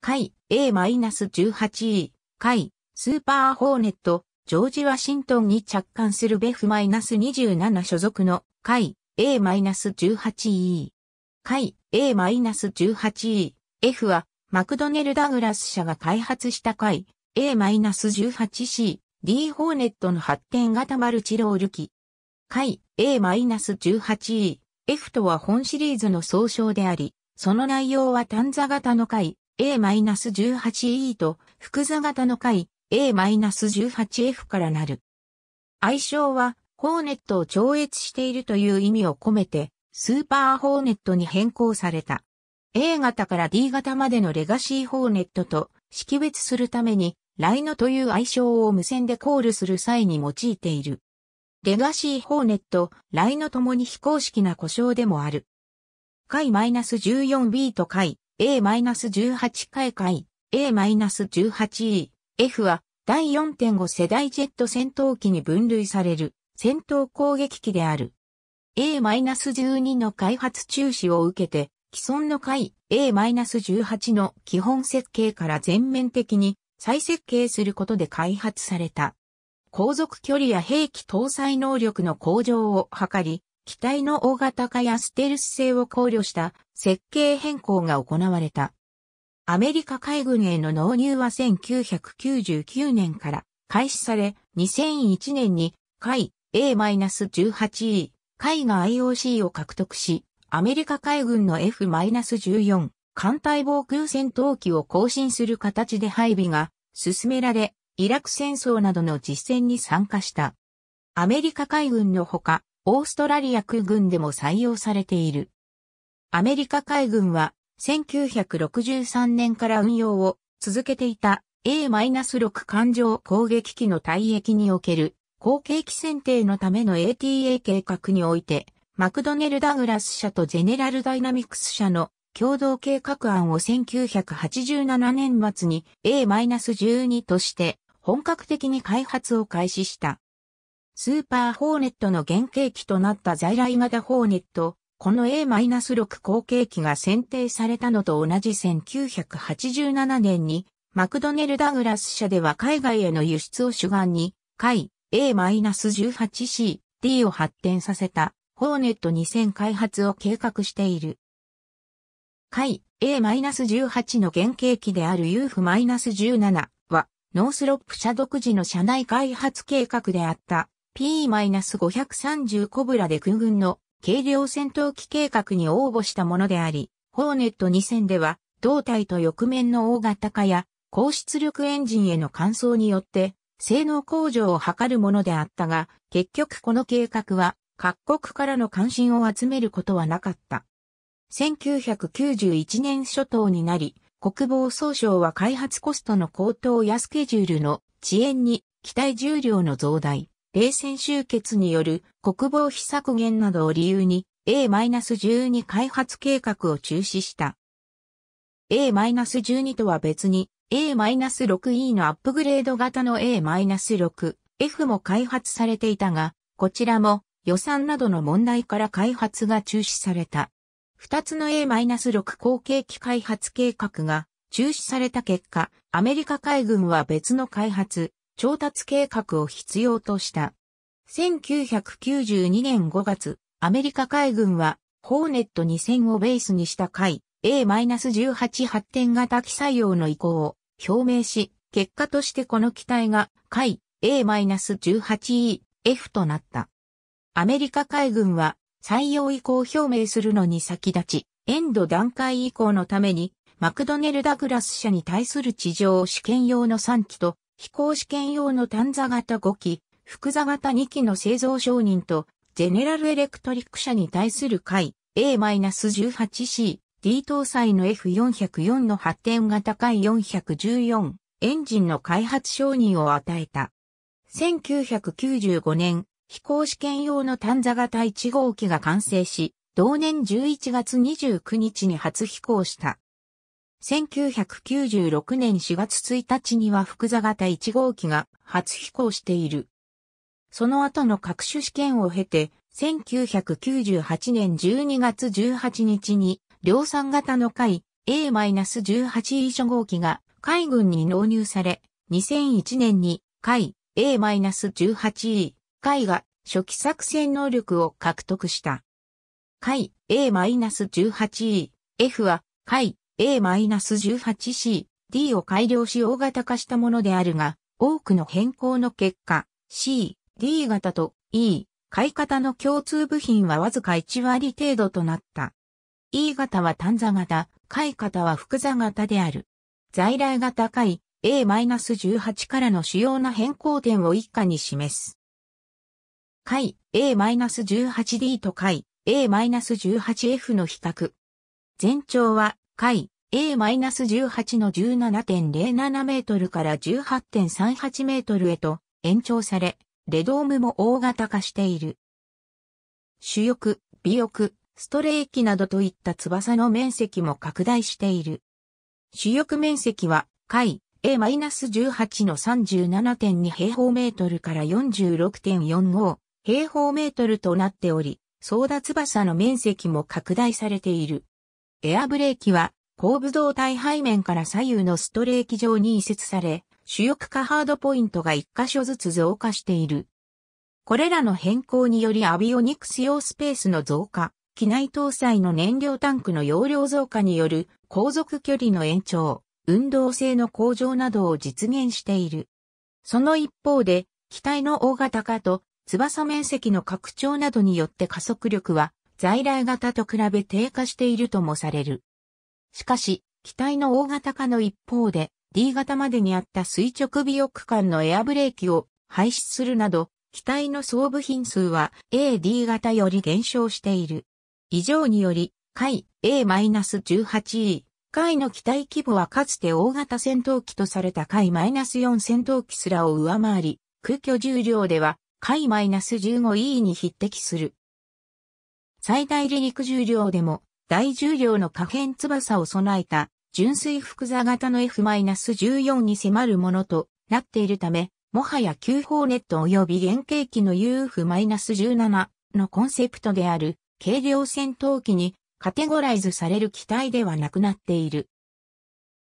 回 A-18E、回スーパーホーネット、ジョージ・ワシントンに着艦するベフ -27 所属の回 A-18E。回 A-18E、F はマクドネル・ダグラス社が開発した回 A-18C、D ホーネットの発展型マルチロール機。回 A-18E、F とは本シリーズの総称であり、その内容は短座型の回 A-18E と複座型の解 A-18F からなる。愛称は、ホーネットを超越しているという意味を込めて、スーパーホーネットに変更された。A 型から D 型までのレガシーホーネットと識別するために、ライノという愛称を無線でコールする際に用いている。レガシーホーネット、ライノともに非公式な故障でもある。回 -14B と回 A-18 海海 A-18E、F は第4.5世代ジェット戦闘機に分類される戦闘攻撃機である。A-12 の開発中止を受けて、既存の回 A-18 の基本設計から全面的に再設計することで開発された。航続距離や兵器搭載能力の向上を図り、機体の大型化やステルス性を考慮した設計変更が行われた。アメリカ海軍への納入は1999年から開始され、2001年に海 A-18E 海が IOC を獲得し、アメリカ海軍の F-14 艦隊防空戦闘機を更新する形で配備が進められ、イラク戦争などの実戦に参加した。アメリカ海軍のほか、オーストラリア空軍でも採用されている。アメリカ海軍は1963年から運用を続けていた A-6 艦上攻撃機の退役における後継機選定のための ATA 計画において、マクドネル・ダグラス社とゼネラル・ダイナミクス社の共同計画案を1987年末に A-12 として本格的に開発を開始した。スーパーホーネットの原型機となった在来型ホーネット、この A-6 後継機が選定されたのと同じ1987年に、マクドネル・ダグラス社では海外への輸出を主眼に、海 A-18C、D を発展させた、ホーネット2000開発を計画している。海 A-18 の原型機である UF-17 は、ノースロップ社独自の社内開発計画であった P-530 コブラで空軍の軽量戦闘機計画に応募したものであり、ホーネット2000では、胴体と翼面の大型化や、高出力エンジンへの換装によって、性能向上を図るものであったが、結局この計画は、各国からの関心を集めることはなかった。1991年初頭になり、国防総省は開発コストの高騰やスケジュールの遅延に機体重量の増大、冷戦終結による国防費削減などを理由に A-12 開発計画を中止した。A-12 とは別に A-6E のアップグレード型の A-6F も開発されていたが、こちらも予算などの問題から開発が中止された。二つの A-6 後継機開発計画が中止された結果、アメリカ海軍は別の開発、調達計画を必要とした。1992年5月、アメリカ海軍は、ホーネット2000をベースにした海、A-18 発展型機採用の意向を表明し、結果としてこの機体が海、A-18EF となった。アメリカ海軍は採用意向を表明するのに先立ち、エンド段階以降のために、マクドネル・ダグラス社に対する地上試験用の3機と飛行試験用の短座型5機、複座型2機の製造承認と、ジェネラルエレクトリック社に対する回 A-18C、D 搭載の F404 の発展型回414、エンジンの開発承認を与えた。1995年、飛行試験用の短座型1号機が完成し、同年11月29日に初飛行した。1996年4月1日には福座型1号機が初飛行している。その後の各種試験を経て、1998年12月18日に量産型の海 A-18 初号機が海軍に納入され、2001年に海 A-18E 海が初期作戦能力を獲得した。海 A-18E F は海 A-18C、D を改良し大型化したものであるが、多くの変更の結果、C、D 型と E、買い方の共通部品はわずか1割程度となった。E 型は単座型、買い方は複座型である。在来型高い A-18 からの主要な変更点を以下に示す。買い A-18D と買い A-18F の比較。全長は海 A-18 の17.07メートルから18.38メートルへと延長され、レドームも大型化している。主翼、尾翼、ストレーキなどといった翼の面積も拡大している。主翼面積は、海 A-18 の37.2平方メートルから46.45平方メートルとなっており、相ー翼の面積も拡大されている。エアブレーキは後部胴体背面から左右のストレーキ上に移設され、主翼化ハードポイントが1箇所ずつ増加している。これらの変更によりアビオニクス用スペースの増加、機内搭載の燃料タンクの容量増加による航続距離の延長、運動性の向上などを実現している。その一方で、機体の大型化と翼面積の拡張などによって加速力は在来型と比べ低下しているともされる。しかし、機体の大型化の一方で、D 型までにあった垂直尾翼間のエアブレーキを排出するなど、機体の装部品数は AD 型より減少している。以上により、位 A-18E、位の機体規模はかつて大型戦闘機とされた位 -4 戦闘機すらを上回り、空虚重量では位 -15E に匹敵する。最大離陸重量でも大重量の可変翼を備えた純粋複座型の F-14 に迫るものとなっているため、もはや急ホネット及び原型機の UF-17 のコンセプトである軽量戦闘機にカテゴライズされる機体ではなくなっている。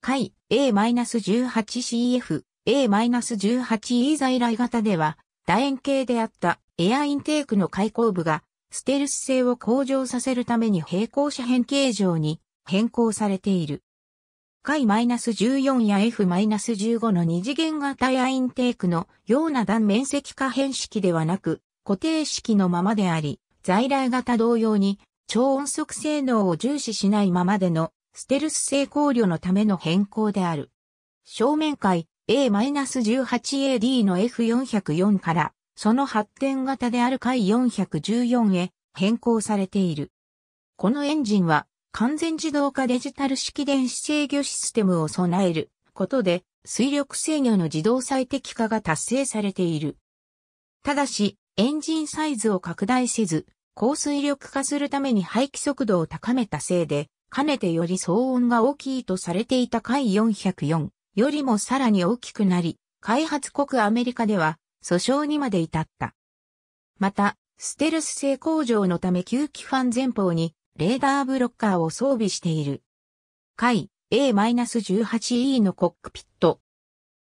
海 A-18CF A-18E 在来型では楕円形であったエアインテークの開口部がステルス性を向上させるために平行車変形状に変更されている。回 -14 や F-15 の二次元型やインテークのような断面積可変式ではなく固定式のままであり、在来型同様に超音速性能を重視しないままでのステルス性考慮のための変更である。正面回 A-18AD の F404 からその発展型である回414へ変更されている。このエンジンは完全自動化デジタル式電子制御システムを備えることで水力制御の自動最適化が達成されている。ただし、エンジンサイズを拡大せず、高水力化するために排気速度を高めたせいで、かねてより騒音が大きいとされていた回404よりもさらに大きくなり、開発国アメリカでは訴訟にまで至った。また、ステルス性向上のため吸気ファン前方にレーダーブロッカーを装備している。回 A-18E のコックピット。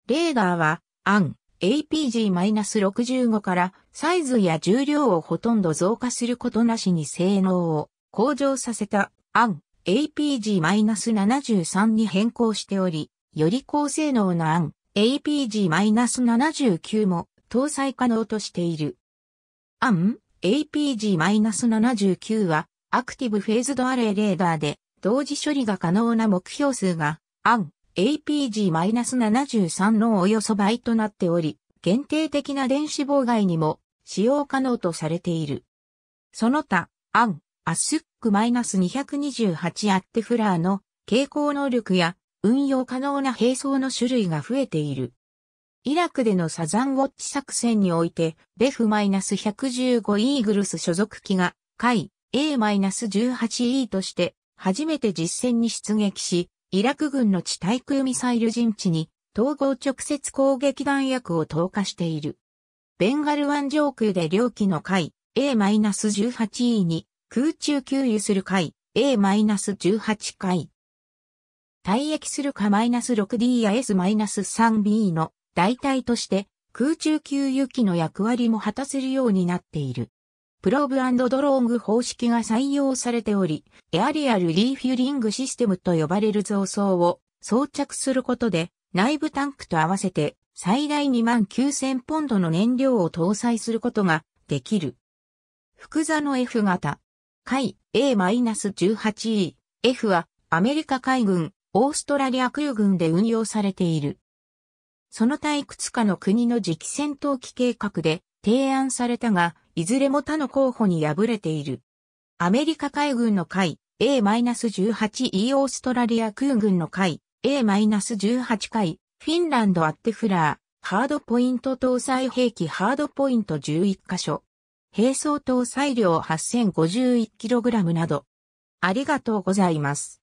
レーダーは、アン APG-65 からサイズや重量をほとんど増加することなしに性能を向上させたアン APG-73 に変更しており、より高性能なアン APG-79 も搭載可能としている。アン APG-79 は、アクティブフェーズドアレイレーダーで、同時処理が可能な目標数が、アン APG-73 のおよそ倍となっており、限定的な電子妨害にも使用可能とされている。その他、アン、アスック2 2 8アッテフラーの傾向能力や運用可能な並走の種類が増えている。イラクでのサザンウォッチ作戦において、ベフ -115 イーグルス所属機が、海 A-18E として、初めて実戦に出撃し、イラク軍の地対空ミサイル陣地に、統合直接攻撃弾薬を投下している。ベンガル湾上空で両機の海 A-18E に空中給油する海 A-18 回。退役するか -6D や S-3B の代替として空中給油機の役割も果たせるようになっている。プローブドローング方式が採用されており、エアリアルリーフュリングシステムと呼ばれる造装を装着することで、内部タンクと合わせて最大2万9000ポンドの燃料を搭載することができる。福座の F 型、海 A-18E、F はアメリカ海軍、オーストラリア空軍で運用されている。その他いくつかの国の次期戦闘機計画で提案されたが、いずれも他の候補に敗れている。アメリカ海軍の海 A-18E オーストラリア空軍の海 A-18 海フィンランドアッテフラーハードポイント搭載兵器ハードポイント11箇所並走搭載量 8051kg などありがとうございます。